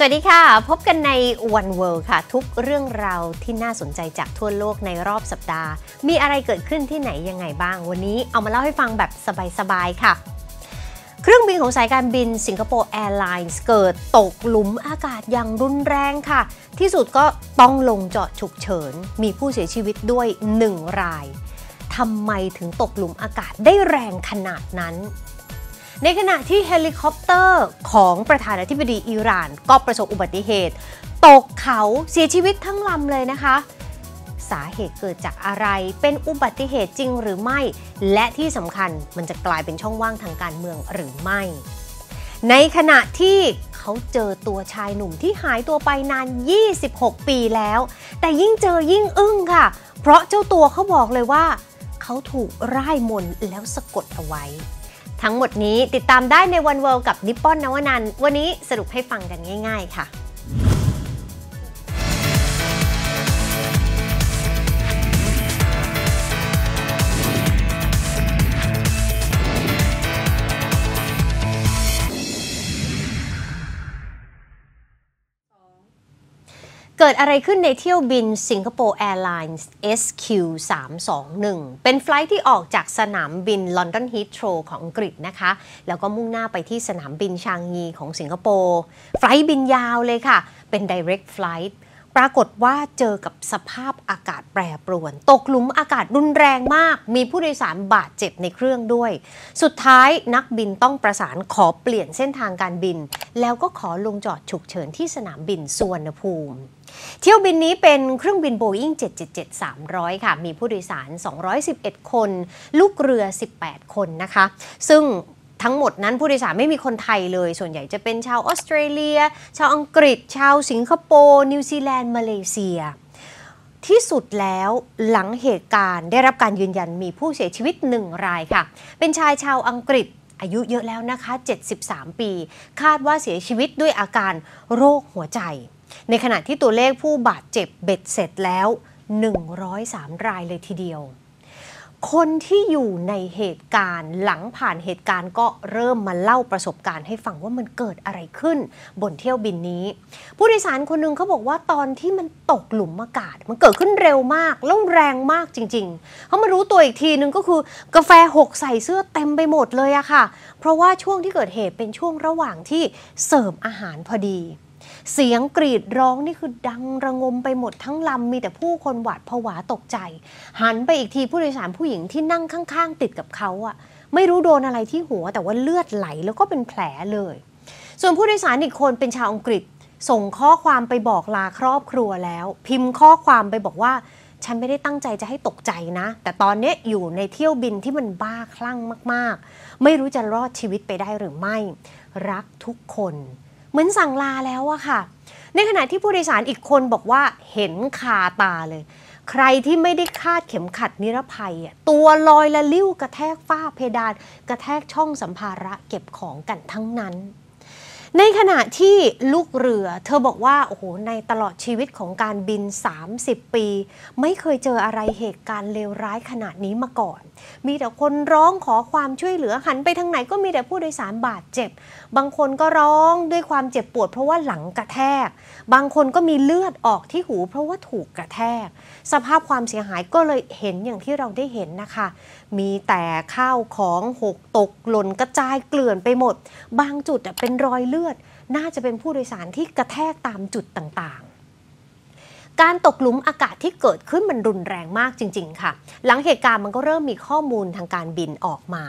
สวัสดีค่ะ พบกันใน One World ค่ะ ทุกเรื่องราวที่น่าสนใจจากทั่วโลกในรอบสัปดาห์ มีอะไรเกิดขึ้นที่ไหนยังไงบ้าง วันนี้เอามาเล่าให้ฟังแบบสบายๆค่ะ เครื่องบินของสายการบินสิงคโปร์แอร์ไลน์เกิดตกหลุมอากาศอย่างรุนแรงค่ะ ที่สุดก็ต้องลงจอดฉุกเฉิน มีผู้เสียชีวิตด้วย 1 รายทำไมถึงตกหลุมอากาศได้แรงขนาดนั้นในขณะที่เฮลิคอปเตอร์ของประธานาธิบดีอิหร่านก็ประสบอุบัติเหตุ ตกเขาเสียชีวิตทั้งลำเลยนะคะ สาเหตุเกิดจากอะไรเป็นอุบัติเหตุจริงหรือไม่ และที่สำคัญมันจะกลายเป็นช่องว่างทางการเมืองหรือไม่ ในขณะที่เขาเจอตัวชายหนุ่มที่หายตัวไปนาน 26 ปีแล้ว แต่ยิ่งเจอยิ่งอึ้งค่ะ เพราะเจ้าตัวเขาบอกเลยว่าเขาถูกร่ายมนแล้วสะกดเอาไว้ทั้งหมดนี้ติดตามได้ในวันเวิลด์กับนิปปอน นวนัน วันนี้สรุปให้ฟังกันง่ายๆค่ะกิดอะไรขึ้นในเที่ยวบินสิงคโปร์แอร์ไลน์ SQ 3 2 1เป็นไฟล์ที่ออกจากสนามบินลอนดอนฮิตโตรของอังกฤษนะคะ แล้วก็มุ่งหน้าไปที่สนามบินชางงีของสิงคโปร์ ไฟล์บินยาวเลยค่ะ เป็น direct flight ปรากฏว่าเจอกับสภาพอากาศแปรปรวน ตกหลุมอากาศรุนแรงมาก มีผู้โดยสารบาดเจ็บในเครื่องด้วย สุดท้ายนักบินต้องประสานขอเปลี่ยนเส้นทางการบิน แล้วก็ขอลงจอดฉุกเฉินที่สนามบินสุวรรณภูมิ เที่ยวบินนี้เป็นเครื่องบินโบอิ้ง777-300 ค่ะ มีผู้โดยสาร 211 คน ลูกเรือ 18 คนนะคะ ซึ่งทั้งหมดนั้นผู้โดยสารไม่มีคนไทยเลย ส่วนใหญ่จะเป็นชาวออสเตรเลีย ชาวอังกฤษ ชาวสิงคโปร์ นิวซีแลนด์ มาเลเซีย ที่สุดแล้วหลังเหตุการณ์ได้รับการยืนยันมีผู้เสียชีวิตหนึ่งรายค่ะ เป็นชายชาวอังกฤษอายุเยอะแล้วนะคะ 73 ปี คาดว่าเสียชีวิตด้วยอาการโรคหัวใจ ในขณะที่ตัวเลขผู้บาดเจ็บเบ็ดเสร็จแล้ว 103 รายเลยทีเดียวคนที่อยู่ในเหตุการณ์หลังผ่านเหตุการณ์ก็เริ่มมาเล่าประสบการณ์ให้ฟังว่ามันเกิดอะไรขึ้น บนเที่ยวบินนี้ ผู้โดยสารคนหนึ่งเขาบอกว่าตอนที่มันตกหลุมอากาศ มันเกิดขึ้นเร็วมากแล้วแรงมากจริงๆเขามารู้ตัวอีกทีนึงก็คือ กาแฟหกใส่เสื้อเต็มไปหมดเลยอะค่ะ เพราะว่าช่วงที่เกิดเหตุเป็นช่วงระหว่างที่เสิร์ฟอาหารพอดีเสียงกรีดร้องนี่คือดังระงมไปหมดทั้งลำ มีแต่ผู้คนหวาดผวาตกใจ หันไปอีกทีผู้โดยสารผู้หญิงที่นั่งข้าง ๆ ติดกับเขาอะไม่รู้โดนอะไรที่หัวแต่ว่าเลือดไหลแล้วก็เป็นแผลเลย ส่วนผู้โดยสารอีกคนเป็นชาวอังกฤษส่งข้อความไปบอกลาครอบครัวแล้ว พิมพ์ข้อความไปบอกว่า ฉันไม่ได้ตั้งใจจะให้ตกใจนะแต่ตอนนี้อยู่ในเที่ยวบินที่มันบ้าคลั่งมาก ๆ ไม่รู้จะรอดชีวิตไปได้หรือไม่ รักทุกคนเหมือนสั่งลาแล้วอะค่ะ ในขณะที่ผู้โดยสารอีกคนบอกว่าเห็นคาตาเลย ใครที่ไม่ได้คาดเข็มขัดนิรภัยตัวลอยละลิ้วกระแทกฝ้าเพดาน กระแทกช่องสัมภาระเก็บของกันทั้งนั้นในขณะที่ลูกเรือ เธอบอกว่าโอ้โหในตลอดชีวิตของการบิน 30 ปี ไม่เคยเจออะไรเหตุการณ์เลวร้ายขนาดนี้มาก่อน มีแต่คนร้องขอความช่วยเหลือหันไปทางไหนก็มีแต่ผู้โดยสารบาดเจ็บ บางคนก็ร้องด้วยความเจ็บปวดเพราะว่าหลังกระแทก บางคนก็มีเลือดออกที่หูเพราะว่าถูกกระแทกสภาพความเสียหายก็เลยเห็นอย่างที่เราได้เห็นนะคะ มีแต่ข้าวของหกตกหล่นกระจายเกลื่อนไปหมดบางจุดเป็นรอยเลือด น่าจะเป็นผู้โดยสารที่กระแทกตามจุดต่างการตกหลุมอากาศที่เกิดขึ้นมันรุนแรงมากจริง ๆค่ะ หลังเหตุการณ์มันก็เริ่มมีข้อมูลทางการบินออกมา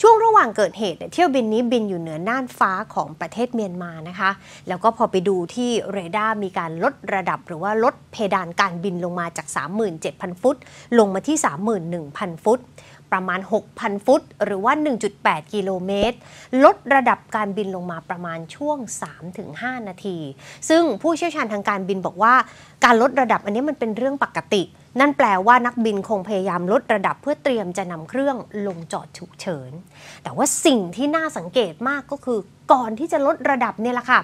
ช่วงระหว่างเกิดเหตุเที่ยวบินนี้บินอยู่เหนือน่านฟ้าของประเทศเมียนมานะคะ แล้วก็พอไปดูที่เรดาร์มีการลดระดับหรือว่าลดเพดานการบินลงมาจาก 37,000 ฟุต ลงมาที่ 31,000 ฟุตประมาณ 6,000 ฟุต หรือว่า 1.8 กิโลเมตร ลดระดับการบินลงมาประมาณช่วง 3-5 นาที ซึ่งผู้เชี่ยวชาญทางการบินบอกว่า การลดระดับอันนี้มันเป็นเรื่องปกติ นั่นแปลว่านักบินคงพยายามลดระดับเพื่อเตรียมจะนำเครื่องลงจอดฉุกเฉิน แต่ว่าสิ่งที่น่าสังเกตมากก็คือก่อนที่จะลดระดับเนี่ยแหละค่ะ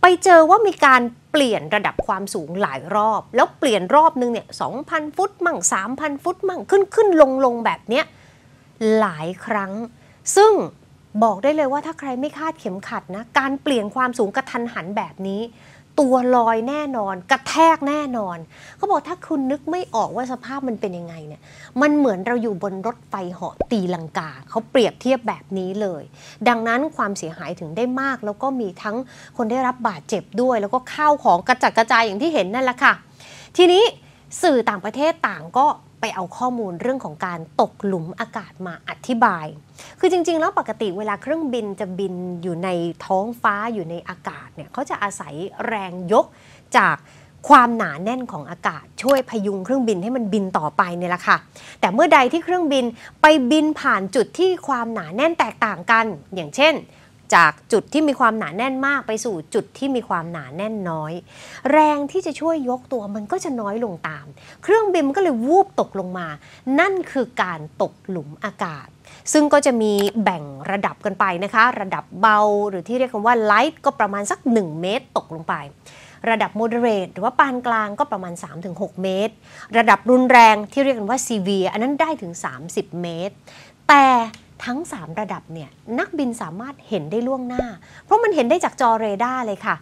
ไปเจอว่ามีการเปลี่ยนระดับความสูงหลายรอบ แล้วเปลี่ยนรอบนึงเนี่ย 2,000 ฟุตมั่ง 3,000 ฟุตมั่ง ขึ้นขึ้นลงลงแบบเนี้ยหลายครั้ง ซึ่งบอกได้เลยว่าถ้าใครไม่คาดเข็มขัดนะ การเปลี่ยนความสูงกระทันหันแบบนี้ตัวลอยแน่นอน กระแทกแน่นอนเขาบอกถ้าคุณนึกไม่ออกว่าสภาพมันเป็นยังไงเนี่ยมันเหมือนเราอยู่บนรถไฟเหาะตีลังกา เขาเปรียบเทียบแบบนี้เลย ดังนั้นความเสียหายถึงได้มากแล้วก็มีทั้งคนได้รับบาดเจ็บด้วย แล้วก็ข้าวของกระจัดกระจายอย่างที่เห็นนั่นแหละค่ะ ทีนี้สื่อต่างประเทศต่างก็ไปเอาข้อมูลเรื่องของการตกหลุมอากาศมาอธิบาย คือจริงๆ แล้วปกติเวลาเครื่องบินจะบินอยู่ในท้องฟ้าอยู่ในอากาศเนี่ยเขาจะอาศัยแรงยกจากความหนาแน่นของอากาศช่วยพยุงเครื่องบินให้มันบินต่อไปเนี่ยแหละค่ะ แต่เมื่อใดที่เครื่องบินไปบินผ่านจุดที่ความหนาแน่นแตกต่างกันอย่างเช่นจากจุดที่มีความหนาแน่นมากไปสู่จุดที่มีความหนาแน่นน้อย แรงที่จะช่วยยกตัวมันก็จะน้อยลงตาม เครื่องบินก็เลยวูบตกลงมา นั่นคือการตกหลุมอากาศ ซึ่งก็จะมีแบ่งระดับกันไปนะคะ ระดับเบาหรือที่เรียกกันว่าไลท์ก็ประมาณสัก 1 เมตรตกลงไป ระดับโมเดเรตหรือว่าปานกลางก็ประมาณ 3-6 เมตร ระดับรุนแรงที่เรียกกันว่าซีเวียอันนั้นได้ถึง 30 เมตรแต่ทั้ง 3 ระดับเนี่ย นักบินสามารถเห็นได้ล่วงหน้า เพราะมันเห็นได้จากจอเรดาร์เลยค่ะ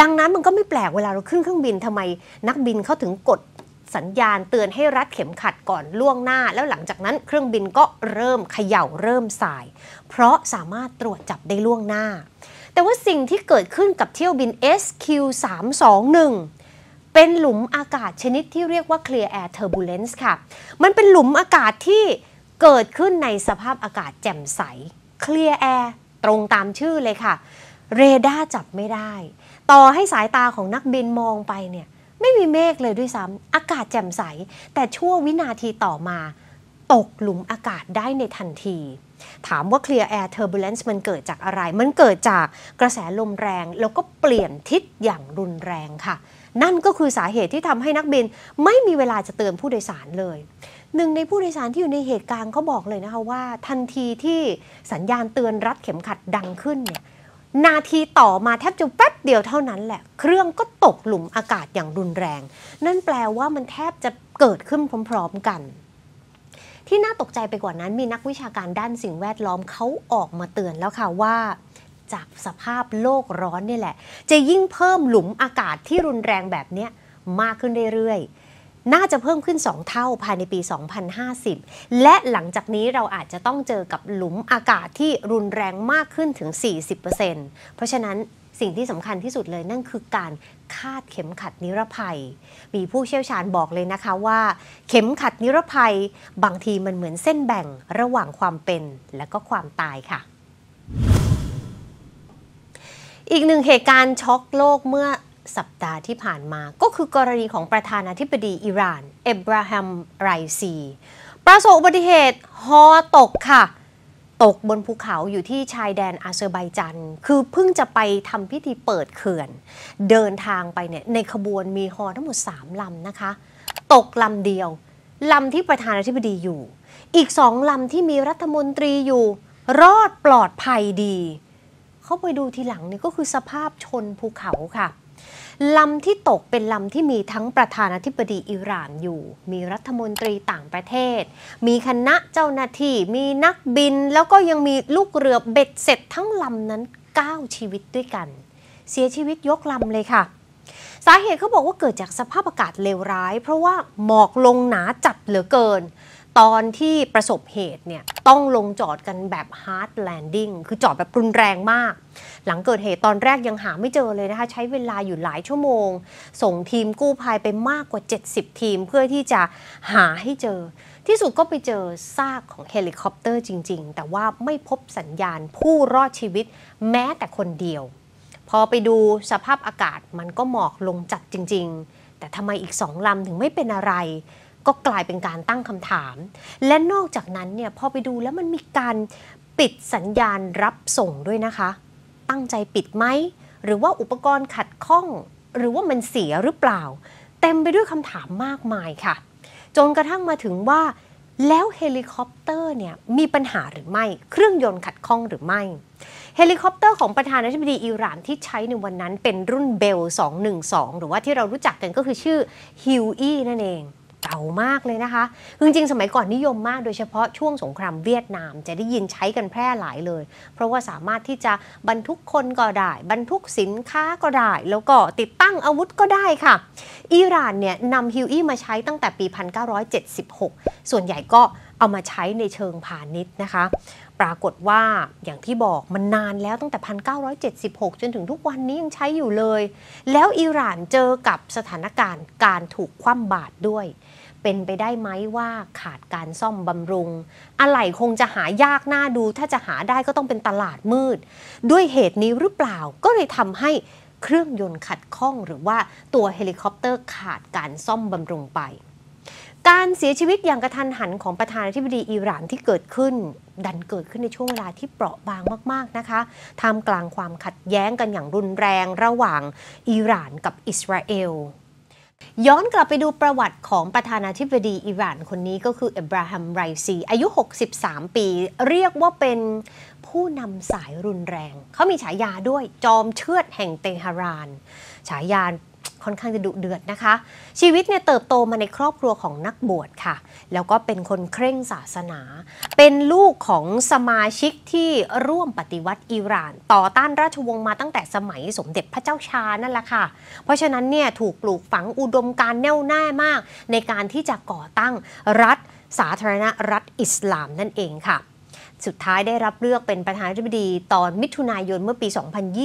ดังนั้นมันก็ไม่แปลกเวลาเราขึ้นเครื่องบินทำไม นักบินเขาถึงกดสัญญาณเตือนให้รัดเข็มขัดก่อนล่วงหน้า แล้วหลังจากนั้นเครื่องบินก็เริ่มเขย่าเริ่มสาย เพราะสามารถตรวจจับได้ล่วงหน้า แต่ว่าสิ่งที่เกิดขึ้นกับเที่ยวบิน SQ321 เป็นหลุมอากาศชนิดที่เรียกว่า Clear Air Turbulence ค่ะ มันเป็นหลุมอากาศที่เกิดขึ้นในสภาพอากาศแจ่มใสเคลียร์แอร์ตรงตามชื่อเลยค่ะ เรดาร์จับไม่ได้ ต่อให้สายตาของนักบินมองไปเนี่ยไม่มีเมฆเลยด้วยซ้ำอากาศแจ่มใส แต่ชั่ววินาทีต่อมา ตกหลุมอากาศได้ในทันที ถามว่า Clear Air Turbulence มันเกิดจากอะไร มันเกิดจากกระแสลมแรงแล้วก็เปลี่ยนทิศอย่างรุนแรงค่ะ นั่นก็คือสาเหตุที่ทำให้นักบินไม่มีเวลาจะเตือนผู้โดยสารเลยหนึ่งในผู้โดยสารที่อยู่ในเหตุการณ์เขาบอกเลยนะคะว่า ทันทีที่สัญญาณเตือนรัดเข็มขัดดังขึ้นเนี่ยนาทีต่อมาแทบจะแป๊บเดียวเท่านั้นแหละเครื่องก็ตกหลุมอากาศอย่างรุนแรงนั่นแปลว่ามันแทบจะเกิดขึ้นพร้อมๆกัน ที่น่าตกใจไปกว่านั้นมีนักวิชาการด้านสิ่งแวดล้อมเขาออกมาเตือนแล้วค่ะว่าจากสภาพโลกร้อนนี่แหละ จะยิ่งเพิ่มหลุมอากาศที่รุนแรงแบบนี้มากขึ้นเรื่อยๆน่าจะเพิ่มขึ้น 2 เท่าภายในปี 2050 และหลังจากนี้เราอาจจะต้องเจอกับหลุมอากาศที่รุนแรงมากขึ้นถึง 40%เพราะฉะนั้นสิ่งที่สำคัญที่สุดเลยนั่นคือการคาดเข็มขัดนิรภัย มีผู้เชี่ยวชาญบอกเลยนะคะว่า เข็มขัดนิรภัยบางทีมันเหมือนเส้นแบ่งระหว่างความเป็นและก็ความตายค่ะ อีกหนึ่งเหตุการณ์ช็อกโลกเมื่อสัปดาห์ที่ผ่านมาก็คือกรณีของประธานาธิบดีอิหร่านเอบราฮัมไรซี ประสบอุบัติเหตุหอตกค่ะ ตกบนภูเขาอยู่ที่ชายแดนอาเซอร์ไบจัน คือเพิ่งจะไปทำพิธีเปิดเขื่อน เดินทางไปเนี่ยในขบวนมีฮอทั้งหมด 3ลำนะคะ ตกลำเดียว ลำที่ประธานาธิบดีอยู่ อีกสองลำที่มีรัฐมนตรีอยู่ รอดปลอดภัยดี เขาไปดูทีหลังเนี่ยก็คือสภาพชนภูเขาค่ะลำที่ตกเป็นลำที่มีทั้งประธานาธิบดีอิหร่านอยู่ มีรัฐมนตรีต่างประเทศ มีคณะเจ้าหน้าที่ มีนักบินแล้วก็ยังมีลูกเรือเบ็ดเสร็จทั้งลำนั้น9ชีวิตด้วยกัน เสียชีวิตยกลำเลยค่ะ สาเหตุเขาบอกว่าเกิดจากสภาพอากาศเลวร้าย เพราะว่าหมอกลงหนาจัดเหลือเกินตอนที่ประสบเหตุเนี่ยต้องลงจอดกันแบบ hard landing คือจอดแบบรุนแรงมาก หลังเกิดเหตุตอนแรกยังหาไม่เจอเลยนะคะใช้เวลาอยู่หลายชั่วโมง ส่งทีมกู้ภัยไปมากกว่า 70 ทีมเพื่อที่จะหาให้เจอ ที่สุดก็ไปเจอซากของเฮลิคอปเตอร์จริง ๆ แต่ว่าไม่พบสัญญาณผู้รอดชีวิตแม้แต่คนเดียว พอไปดูสภาพอากาศมันก็หมอกลงจัดจริง ๆ แต่ทำไมอีกสองลำถึงไม่เป็นอะไรก็กลายเป็นการตั้งคำถาม และนอกจากนั้นเนี่ยพอไปดูแล้วมันมีการปิดสัญญาณรับส่งด้วยนะคะ ตั้งใจปิดไหมหรือว่าอุปกรณ์ขัดข้อง หรือว่ามันเสียหรือเปล่า เต็มไปด้วยคำถามมากมายค่ะ จนกระทั่งมาถึงว่า แล้วเฮลิคอปเตอร์เนี่ยมีปัญหาหรือไม่ เครื่องยนต์ขัดข้องหรือไม่ เฮลิคอปเตอร์ของประธานาธิบดีอิหร่านที่ใช้ในวันนั้นเป็นรุ่นเบล212หรือว่าที่เรารู้จักกันก็คือชื่อฮิวอี้นั่นเอง่ามากเลยนะคะ จริงๆ สมัยก่อนนิยมมากโดยเฉพาะช่วงสงครามเวียดนามจะได้ยินใช้กันแพร่หลายเลย เพราะว่าสามารถที่จะบรรทุกคนก็ได้ บรรทุกสินค้าก็ได้ แล้วก็ติดตั้งอาวุธก็ได้ค่ะ อิหร่านเนี่ยนำฮิวอี้มาใช้ตั้งแต่ปี 1976 ส่วนใหญ่ก็เอามาใช้ในเชิงพาณิชย์นะคะปรากฏว่าอย่างที่บอกมันนานแล้วตั้งแต่ 1976 จนถึงทุกวันนี้ยังใช้อยู่เลย แล้วอิหร่านเจอกับสถานการณ์การถูกคว่ำบาตรด้วย เป็นไปได้ไหมว่าขาดการซ่อมบำรุง อะไรคงจะหายากหน้าดูถ้าจะหาได้ก็ต้องเป็นตลาดมืด ด้วยเหตุนี้หรือเปล่าก็เลยทำให้เครื่องยนต์ขัดข้อง หรือว่าตัวเฮลิคอปเตอร์ขาดการซ่อมบำรุงไปการเสียชีวิตอย่างกระทันหันของประธานาธิบดีอิหร่านที่เกิดขึ้นดันเกิดขึ้นในช่วงเวลาที่เปราะบางมากๆนะคะท่ามกลางความขัดแย้งกันอย่างรุนแรงระหว่างอิหร่านกับอิสราเอล ย้อนกลับไปดูประวัติของประธานาธิบดีอิหร่านคนนี้ก็คือเอบราฮัมไรซี อายุ 63 ปี เรียกว่าเป็นผู้นำสายรุนแรงเขามีฉายาด้วยจอมเชือดแห่งเตหะรานฉายาค่อนข้างจะดุเดือดนะคะ ชีวิตเนี่ยเติบโตมาในครอบครัวของนักบวชค่ะ แล้วก็เป็นคนเคร่งศาสนา เป็นลูกของสมาชิกที่ร่วมปฏิวัติอิหร่าน ต่อต้านราชวงศ์มาตั้งแต่สมัยสมเด็จพระเจ้าชานั่นแหละค่ะ เพราะฉะนั้นเนี่ยถูกปลูกฝังอุดมการแน่วแน่มาก ในการที่จะก่อตั้งรัฐสาธารณรัฐอิสลามนั่นเองค่ะสุดท้ายได้รับเลือกเป็นประธานาธิบดีตอนมิถุนายนเมื่อปี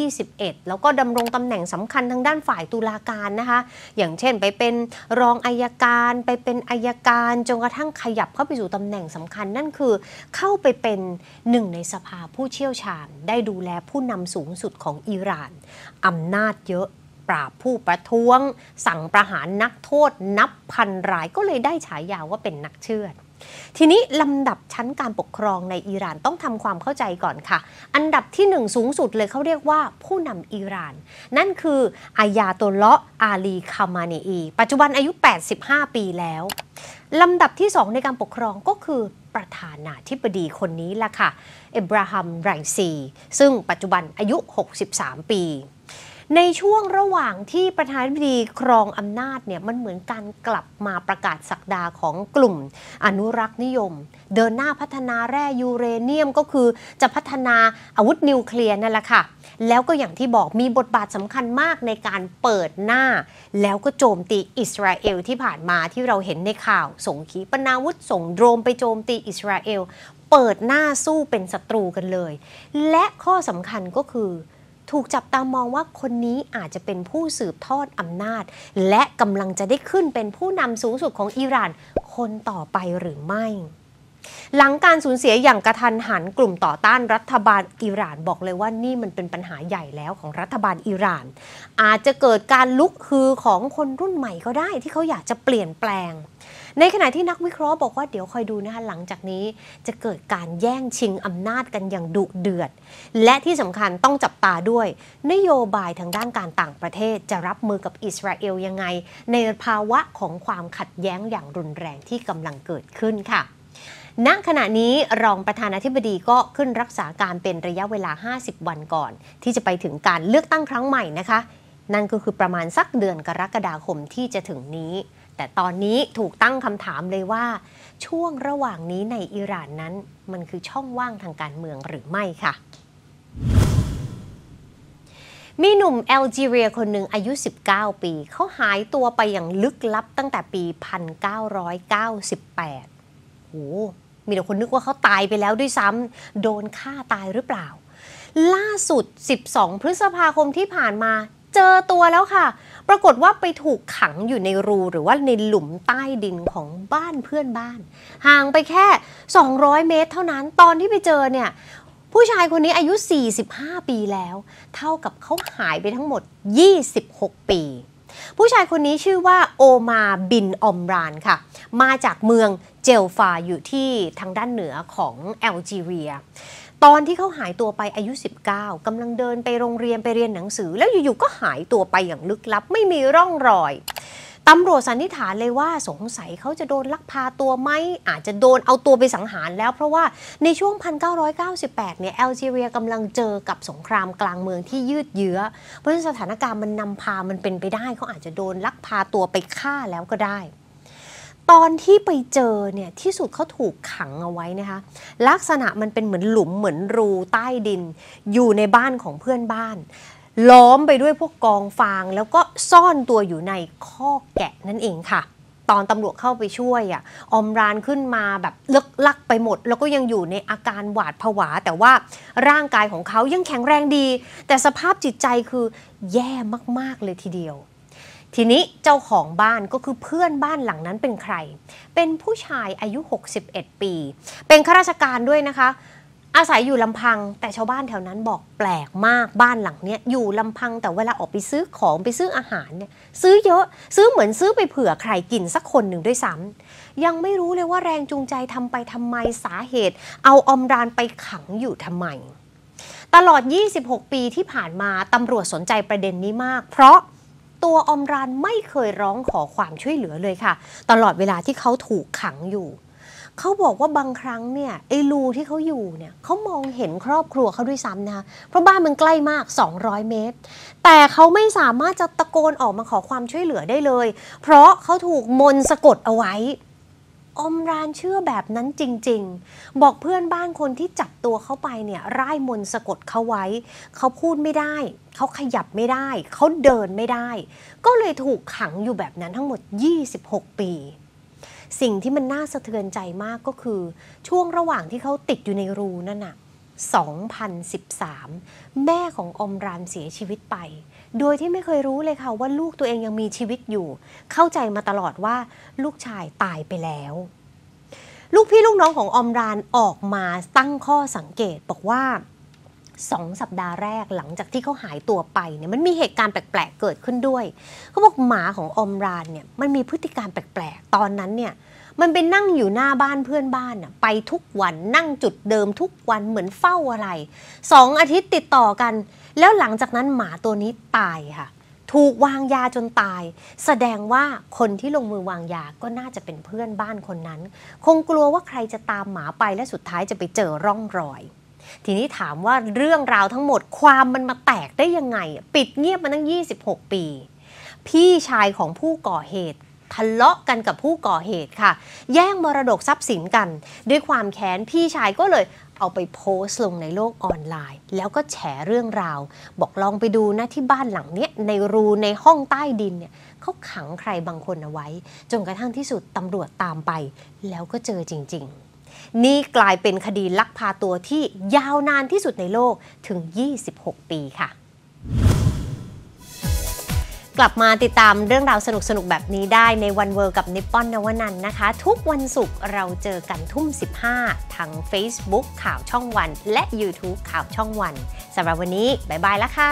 2021 แล้วก็ดำรงตำแหน่งสำคัญทางด้านฝ่ายตุลาการนะคะ อย่างเช่นไปเป็นรองอายการไปเป็นอายการจนกระทั่งขยับเข้าไปสู่ตำแหน่งสำคัญนั่นคือเข้าไปเป็นหนึ่งในสภาผู้เชี่ยวชาญ ได้ดูแลผู้นำสูงสุดของอิหร่านอำนาจเยอะปราบผู้ประท้วง สั่งประหารนักโทษ นับพันรายก็เลยได้ฉายาว่าเป็นนักเชื่อทีนี้ลำดับชั้นการปกครองในอิหร่านต้องทำความเข้าใจก่อนค่ะ อันดับที่หนึ่งสูงสุดเลยเขาเรียกว่าผู้นำอิหร่าน นั่นคือ อายาตุลเลาะอาลี คามาเนอีปัจจุบันอายุ 85 ปีแล้ว ลำดับที่สองในการปกครองก็คือประธานาธิบดีคนนี้ล่ะค่ะ เอบราฮัมไรซี ซึ่งปัจจุบันอายุ 63 ปีในช่วงระหว่างที่ประธานาธิบดีครองอำนาจเนี่ยมันเหมือนการกลับมาประกาศสักดาของกลุ่มอนุรักษ์นิยม เดินหน้าพัฒนาแร่ยูเรเนียมก็คือจะพัฒนาอาวุธนิวเคลียร์นั่นแหละค่ะ แล้วก็อย่างที่บอกมีบทบาทสำคัญมากในการเปิดหน้า แล้วก็โจมตีอิสราเอลที่ผ่านมาที่เราเห็นในข่าวส่งขีปนาวุธส่งโดรนไปโจมตีอิสราเอล เปิดหน้าสู้เป็นศัตรูกันเลย และข้อสำคัญก็คือถูกจับตามองว่าคนนี้อาจจะเป็นผู้สืบทอดอำนาจ และกำลังจะได้ขึ้นเป็นผู้นำสูงสุดของอิหร่านคนต่อไปหรือไม่หลังการสูญเสียอย่างกระทันหันกลุ่มต่อต้านรัฐบาลอิหร่านบอกเลยว่านี่มันเป็นปัญหาใหญ่แล้วของรัฐบาลอิหร่าน อาจจะเกิดการลุกฮือของคนรุ่นใหม่ก็ได้ ที่เขาอยากจะเปลี่ยนแปลง ในขณะที่นักวิเคราะห์บอกว่าเดี๋ยวคอยดูนะคะหลังจากนี้จะเกิดการแย่งชิงอำนาจกันอย่างดุเดือด และที่สำคัญต้องจับตาด้วย นโยบายทางด้านการต่างประเทศจะรับมือกับอิสราเอลยังไง ในภาวะของความขัดแย้งอย่างรุนแรงที่กำลังเกิดขึ้นค่ะณขณะนี้รองประธานาธิบดีก็ขึ้นรักษาการเป็นระยะเวลา 50 วันก่อน ที่จะไปถึงการเลือกตั้งครั้งใหม่นะคะ นั่นก็คือประมาณสักเดือนกรกฎาคมที่จะถึงนี้ แต่ตอนนี้ถูกตั้งคำถามเลยว่า ช่วงระหว่างนี้ในอิหร่านนั้นมันคือช่องว่างทางการเมืองหรือไม่ค่ะ มีหนุ่มแอลจีเรียคนหนึ่งอายุ 19 ปีเขาหายตัวไปอย่างลึกลับตั้งแต่ปี 1998โหมีแต่คนนึกว่าเขาตายไปแล้วด้วยซ้ำโดนฆ่าตายหรือเปล่า ล่าสุด 12 พฤษภาคมที่ผ่านมาเจอตัวแล้วค่ะ ปรากฏว่าไปถูกขังอยู่ในรูหรือว่าในหลุมใต้ดินของบ้านเพื่อนบ้านห่างไปแค่ 200 เมตรเท่านั้น ตอนที่ไปเจอเนี่ยผู้ชายคนนี้อายุ 45 ปีแล้ว เท่ากับเขาหายไปทั้งหมด 26 ปีผู้ชายคนนี้ชื่อว่าโอมาบินอมรานค่ะ มาจากเมืองเจลฟาอยู่ที่ทางด้านเหนือของแอลจีเรีย ตอนที่เขาหายตัวไปอายุ 19 กำลังเดินไปโรงเรียนไปเรียนหนังสือแล้วอยู่ ๆ ก็หายตัวไปอย่างลึกลับไม่มีร่องรอยตำรวจสันนิษฐานเลยว่าสงสัยเขาจะโดนลักพาตัวไหมอาจจะโดนเอาตัวไปสังหารแล้ว เพราะว่าในช่วง 1998เนี่ยแอลจีเรียกำลังเจอกับสงครามกลางเมืองที่ยืดเยื้อเพราะฉะนั้นสถานการณ์มันนำพามันเป็นไปได้เขาอาจจะโดนลักพาตัวไปฆ่าแล้วก็ได้ ตอนที่ไปเจอเนี่ยที่สุดเขาถูกขังเอาไว้นะคะลักษณะมันเป็นเหมือนหลุมเหมือนรูใต้ดินอยู่ในบ้านของเพื่อนบ้านล้อมไปด้วยพวกกองฟาง แล้วก็ซ่อนตัวอยู่ในข้อแกะนั่นเองค่ะ ตอนตำรวจเข้าไปช่วยอ่ะอมรานขึ้นมาแบบเลิกลักไปหมด แล้วก็ยังอยู่ในอาการหวาดผวา แต่ว่าร่างกายของเขายังแข็งแรงดี แต่สภาพจิตใจคือ แย่มากๆเลยทีเดียว ทีนี้เจ้าของบ้านก็คือเพื่อนบ้านหลังนั้นเป็นใคร เป็นผู้ชายอายุ 61 ปี เป็นข้าราชการด้วยนะคะอาศัยอยู่ลำพังแต่ชาวบ้านแถวนั้นบอกแปลกมากบ้านหลังเนี้ยอยู่ลำพังแต่เวลาออกไปซื้อของไปซื้ออาหารเนี่ยซื้อเยอะซื้อเหมือนซื้อไปเผื่อใครกิน สักคนหนึ่งด้วยซ้ำ ยังไม่รู้เลยว่าแรงจูงใจทำไปทำไมสาเหตุ เอาอมรานไปขังอยู่ทำไม ตลอด 26 ปีที่ผ่านมาตำรวจสนใจประเด็นนี้มาก เพราะตัวอมรานไม่เคยร้องขอความช่วยเหลือเลยค่ะ ตลอดเวลาที่เขาถูกขังอยู่เขาบอกว่าบางครั้งเนี่ยไอ้รูที่เขาอยู่เนี่ยเขามองเห็นครอบครัวเขาด้วยซ้ำนะคะเพราะบ้านมันใกล้มาก 200 เมตร แต่เขาไม่สามารถจะตะโกนออกมาขอความช่วยเหลือได้เลย เพราะเขาถูกมนสะกดเอาไว้ อมรานเชื่อแบบนั้นจริงๆ บอกเพื่อนบ้านคนที่จับตัวเขาไปเนี่ยร่ายมนสะกดเขาไว้ เขาพูดไม่ได้ เขาขยับไม่ได้ เขาเดินไม่ได้ ก็เลยถูกขังอยู่แบบนั้นทั้งหมด 26 ปีสิ่งที่มันน่าสะเทือนใจมากก็คือ ช่วงระหว่างที่เขาติดอยู่ในรูนั่นน่ะ2013 แม่ของอมรานเสียชีวิตไป โดยที่ไม่เคยรู้เลยค่ะว่าลูกตัวเองยังมีชีวิตอยู่ เข้าใจมาตลอดว่าลูกชายตายไปแล้ว ลูกพี่ลูกน้องของอมรานออกมาตั้งข้อสังเกตบอกว่าสองสัปดาห์แรกหลังจากที่เขาหายตัวไปเนี่ยมันมีเหตุการณ์แปลกๆเกิดขึ้นด้วยเขาบอกหมาของอมรานเนี่ยมันมีพฤติการแปลกๆตอนนั้นเนี่ยมันไปนั่งอยู่หน้าบ้านเพื่อนบ้านไปทุกวันนั่งจุดเดิมทุกวันเหมือนเฝ้าอะไรสองอาทิตย์ติดต่อกัน แล้วหลังจากนั้นหมาตัวนี้ตายค่ะถูกวางยาจนตาย แสดงว่าคนที่ลงมือวางยาก็น่าจะเป็นเพื่อนบ้านคนนั้น คงกลัวว่าใครจะตามหมาไปและสุดท้ายจะไปเจอร่องรอยทีนี้ถามว่าเรื่องราวทั้งหมดความมันมาแตกได้ยังไงปิดเงียบมาตั้ง26 ปี พี่ชายของผู้ก่อเหตุ ทะเลาะกันกับผู้ก่อเหตุค่ะ แย่งมรดกทรัพย์สินกัน ด้วยความแค้น พี่ชายก็เลยเอาไปโพสต์ลงในโลกออนไลน์ แล้วก็แฉเรื่องราว บอกลองไปดูนะที่บ้านหลังเนี้ยในรูในห้องใต้ดินเนี่ยเขาขังใครบางคนเอาไว้จนกระทั่งที่สุดตำรวจตามไป แล้วก็เจอจริง ๆนี่กลายเป็นคดีลักพาตัวที่ยาวนานที่สุดในโลกถึง 26 ปีค่ะ กลับมาติดตามเรื่องราวสนุกๆ แบบนี้ได้ในวันเวิร์กับนิปปอนนวนันนะคะ ทุกวันศุกร์เราเจอกันทุ่ม 15 ทั้ง Facebook ข่าวช่องวันและ YouTube ข่าวช่องวัน สำหรับวันนี้ บ๊ายบายแล้วค่ะ